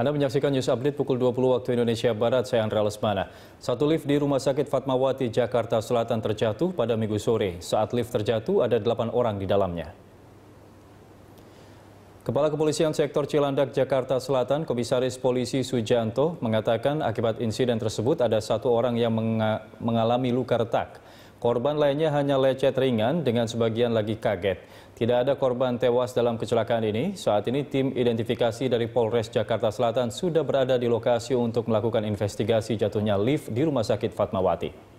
Anda menyaksikan news update pukul 20 waktu Indonesia Barat, saya Andra Lesmana. Satu lift di Rumah Sakit Fatmawati, Jakarta Selatan terjatuh pada minggu sore. Saat lift terjatuh, ada 8 orang di dalamnya. Kepala Kepolisian Sektor Cilandak, Jakarta Selatan, Komisaris Polisi Sujanto, mengatakan akibat insiden tersebut ada satu orang yang mengalami luka retak. Korban lainnya hanya lecet ringan dengan sebagian lagi kaget. Tidak ada korban tewas dalam kecelakaan ini. Saat ini tim identifikasi dari Polres Jakarta Selatan sudah berada di lokasi untuk melakukan investigasi jatuhnya lift di Rumah Sakit Fatmawati.